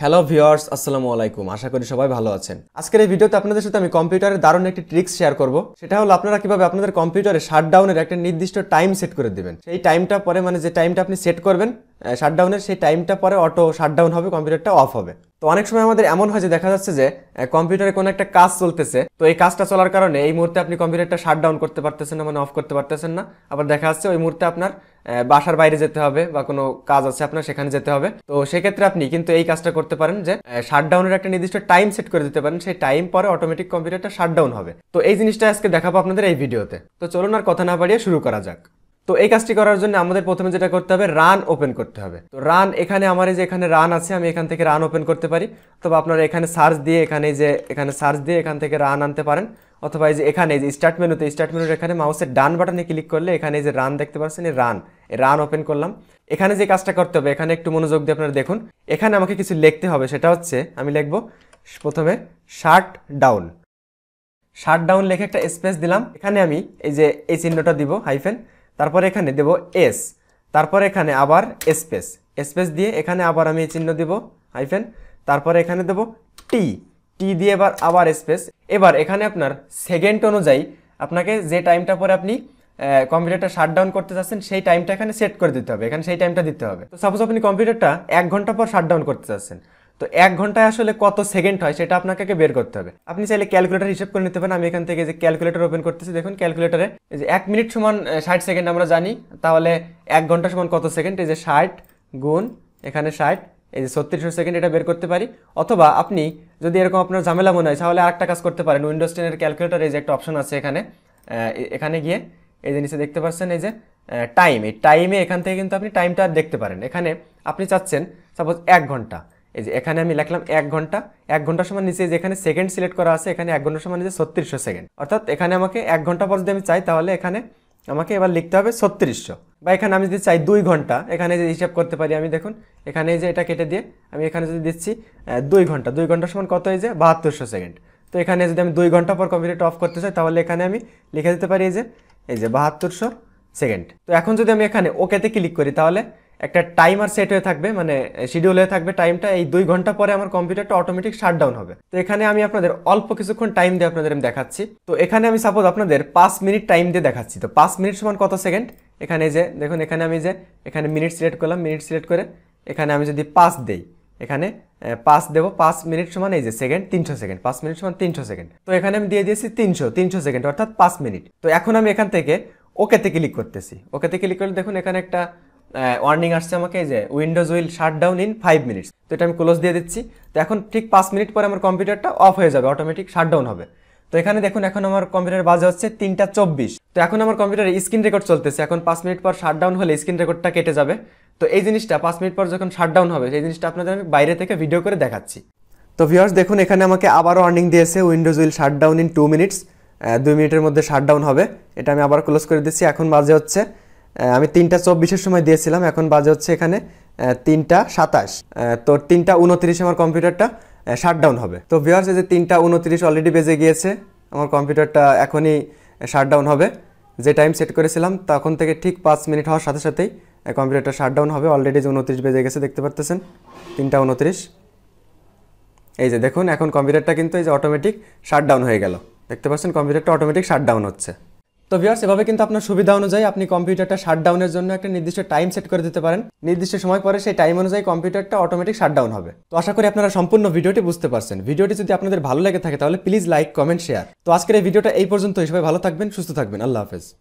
hello viewers আসসালামু আলাইকুম আশা করি সবাই ভালো আছেন আজকের এই ভিডিওতে আপনাদের সাথে আমি কম্পিউটারের দারুণ একটি ট্রিক্স শেয়ার করব সেটা হলো আপনারা কিভাবে আপনাদের কম্পিউটারে শাটডাউনের একটা নির্দিষ্ট টাইম সেট করে দেবেন সেই টাইমটা পরে মানে যে টাইমটা আপনি সেট করবেন শাটডাউনের সেই টাইমটা পরে অটো শাটডাউন হবে কম্পিউটারটা অফ হবে অনেক সময় আমাদের এমন হয় যে দেখা যাচ্ছে যে কম্পিউটারে কোনো একটা কাজ চলতেছে তো এই কাজটা চলার কারণে এই মুহূর্তে আপনি কম্পিউটারটা শাট ডাউন করতে পারতেছেন না মানে অফ করতে পারতেছেন না আবার দেখা যাচ্ছে ওই মুহূর্তে আপনার বাসার বাইরে যেতে হবে বা কোনো কাজ আছে আপনার সেখানে যেতে হবে তো সেক্ষেত্রে আপনি কিন্তু এই কাজটা করতে পারেন যে ডাউনের একটা নির্দিষ্ট টাইম সেট করে দিতে পারেন সেই টাইম পরে অটোমেটিক কম্পিউটারটা ডাউন হবে তো এই জিনিসটা আজকে দেখাবো আপনাদের এই ভিডিওতে তো চলুন আর কথা না বাড়িয়ে শুরু করা যাক তো এই কাজটি করার জন্য আমাদের প্রথমে যেটা করতে হবে রান ওপেন করতে হবে তো রান এখানে আমার যে এখানে রান আছে আমি এখান থেকে রান ওপেন করতে পারি তবে আপনারা এখানে সার্চ দিয়ে এখানে যে এখানে সার্চ দিয়ে এখান থেকে রান আনতে পারেন অথবা এই যে এখানে যে স্টার্ট মেনুতে স্টার্ট মেনুর এখানে মাউসের ডান বাটনে ক্লিক করলে এখানে যে রান দেখতে পাচ্ছেন এই রান রান ওপেন করলাম এখানে যে কাজটা করতে হবে এখানে একটু মনোযোগ দিয়ে আপনারা দেখুন এখানে আমাকে কিছু লিখতে হবে সেটা হচ্ছে আমি লিখব প্রথমে শার্ট ডাউন শার্ট ডাউন লিখে একটা স্পেস দিলাম এখানে আমি এই যে এই চিহ্নটা দিব হাইফেন তারপর এখানে দেব এস তারপর এখানে আবার স্পেস স্পেস দিয়ে এখানে আবার আমি চিহ্ন দেব হাইফেন তারপর এখানে দেব টি টি দিয়ে এবার আবার স্পেস এবার এখানে আপনার সেকেন্ড অনুযায়ী আপনাকে যে টাইমটা পরে আপনি কম্পিউটারটা শাট ডাউন করতে চাচ্ছেন সেই টাইমটা এখানে সেট করে দিতে হবে এখানে সেই টাইমটা দিতে হবে তো সাপোজ আপনি কম্পিউটারটা এক ঘন্টা পর শাট ডাউন করতে চাচ্ছেন তো এক ঘন্টায় আসলে কত সেকেন্ড হয় সেটা আপনাকে বের করতে হবে আপনি চাইলে ক্যালকুলেটার হিসেব করে নিতে পারেন আমি এখান থেকে যে ক্যালকুলেটার ওপেন করতেছি দেখুন ক্যালকুলেটারে যে এক মিনিট সমান ষাট সেকেন্ড আমরা জানি তাহলে এক ঘন্টা সমান কত সেকেন্ড এই যে ষাট গুণ এখানে ষাট এই যে ছত্রিশশো সেকেন্ড এটা বের করতে পারি অথবা আপনি যদি এরকম আপনার ঝামেলা মনে হয় তাহলে আরেকটা কাজ করতে পারেন উইন্ডোজ টেনের ক্যালকুলেটার এই যে একটা অপশন আছে এখানে এখানে গিয়ে এই জিনিসে দেখতে পাচ্ছেন এই যে টাইম এই টাইমে এখান থেকে কিন্তু আপনি টাইমটা দেখতে পারেন এখানে আপনি চাচ্ছেন সাপোজ এক ঘন্টা এই যে এখানে আমি লিখলাম এক ঘন্টা এক ঘন্টার সময় নিচে যেখানে সেকেন্ড সিলেক্ট করা আছে এখানে এক ঘন্টার সময় নিচে ছত্রিশশো সেকেন্ড অর্থাৎ এখানে আমাকে এক ঘন্টা পর যদি আমি চাই তাহলে এখানে আমাকে এবার লিখতে হবে ছত্রিশশো বা এখানে আমি যদি চাই দুই ঘন্টা এখানে যে হিসাব করতে পারি আমি দেখুন এখানে যে এটা কেটে দিয়ে আমি এখানে যদি দিচ্ছি দুই ঘন্টা দুই ঘন্টার সময় কত হয়ে যে বাহাত্তরশো সেকেন্ড তো এখানে যদি আমি দুই ঘন্টা পর কম্পিউটারটা অফ করতে চাই তাহলে এখানে আমি লিখে দিতে পারি এই যে এই যে বাহাত্তরশো সেকেন্ড তো এখন যদি আমি এখানে ওকেতে ক্লিক করি তাহলে একটা টাইমার সেট হয়ে থাকবে মানে শিডিউল হয়ে থাকবে টাইমটা এই দুই ঘন্টা পরে আমার কম্পিউটারটা অটোমেটিক শাটডাউন হবে তো এখানে আমি আপনাদের অল্প কিছুক্ষণ টাইম দিয়ে আপনাদের আমি দেখাচ্ছি তো এখানে আমি সাপোজ আপনাদের পাঁচ মিনিট টাইম দিয়ে দেখাচ্ছি তো পাঁচ মিনিট সমান কত সেকেন্ড এখানে যে দেখুন এখানে আমি যে এখানে মিনিট সিলেক্ট করলাম মিনিট সিলেক্ট করে এখানে আমি যদি পাঁচ দেই এখানে পাঁচ দেবো পাঁচ মিনিট সমান এই যে সেকেন্ড তিনশো সেকেন্ড পাঁচ মিনিট সমান তিনশো সেকেন্ড তো এখানে আমি দিয়ে দিয়েছি তিনশো তিনশো সেকেন্ড অর্থাৎ পাঁচ মিনিট তো এখন আমি এখান থেকে ওকেতে ক্লিক করতেছি ওকেতে ক্লিক করলে দেখুন এখানে একটা ওয়ার্নিং আসছে আমাকে যে Windows will shut down in five minutes তো এটা আমি ক্লোজ দিয়ে দিচ্ছি তো এখন ঠিক পাঁচ মিনিট পরে আমার কম্পিউটারটা অফ হয়ে যাবে অটোমেটিক শাট ডাউন হবে তো এখানে দেখুন এখন আমার কম্পিউটার বাজে হচ্ছে তিনটা চব্বিশ তো এখন আমার কম্পিউটার স্ক্রিন রেকর্ড চলতেছে এখন পাঁচ মিনিট পর শাট ডাউন হলে স্ক্রিন রেকর্ডটা কেটে যাবে তো এই জিনিসটা পাঁচ মিনিট পর যখন শাট ডাউন হবে সেই জিনিসটা আপনাদের আমি বাইরে থেকে ভিডিও করে দেখাচ্ছি তো ভিওর্স দেখুন এখানে আমাকে আবারও ওয়ার্নিং দিয়েছে Windows will shut down in two minutes দুই মিনিটের মধ্যে শাট ডাউন হবে এটা আমি আবার ক্লোজ করে দিচ্ছি এখন বাজে হচ্ছে আমি তিনটা চব্বিশের সময় দিয়েছিলাম এখন বাজে হচ্ছে এখানে তিনটা সাতাশ তো তিনটা উনত্রিশ আমার কম্পিউটারটা শাটডাউন হবে তো ভিওয়ার্স এই যে তিনটা উনত্রিশ অলরেডি বেজে গিয়েছে আমার কম্পিউটারটা এখনই শাটডাউন হবে যে টাইম সেট করেছিলাম তখন থেকে ঠিক পাঁচ মিনিট হওয়ার সাথে সাথেই কম্পিউটারটা শাটডাউন হবে অলরেডি যে উনত্রিশ বেজে গেছে দেখতে পাচ্তেছেন তিনটা উনত্রিশ এই যে দেখুন এখন কম্পিউটারটা কিন্তু এই যে অটোমেটিক শাটডাউন হয়ে গেল দেখতে পাচ্ছেন কম্পিউটারটা অটোমেটিক শাটডাউন হচ্ছে তো ভিওর্স এভাবে কিন্তু আপনার সুবিধা অনুযায়ী আপনি কম্পিউটারটা শাটডাউনের জন্য একটা নির্দিষ্ট টাইম সেট করে দিতে পারেন নির্দিষ্ট সময় পরে সেই টাইম অনুযায়ী কম্পিউটারটা অটোমেটিক শাটডাউন হবে তো আশা করি আপনারা সম্পূর্ণ ভিডিওটি বুঝতে পারছেন ভিডিওটি যদি আপনাদের ভালো লেগে থাকে তাহলে প্লিজ লাইক কমেন্ট শেয়ার তো আজকের এই ভিডিওটা এই পর্যন্ত হিসেবে ভালো থাকবেন সুস্থ থাকবেন আল্লাহ হাফেজ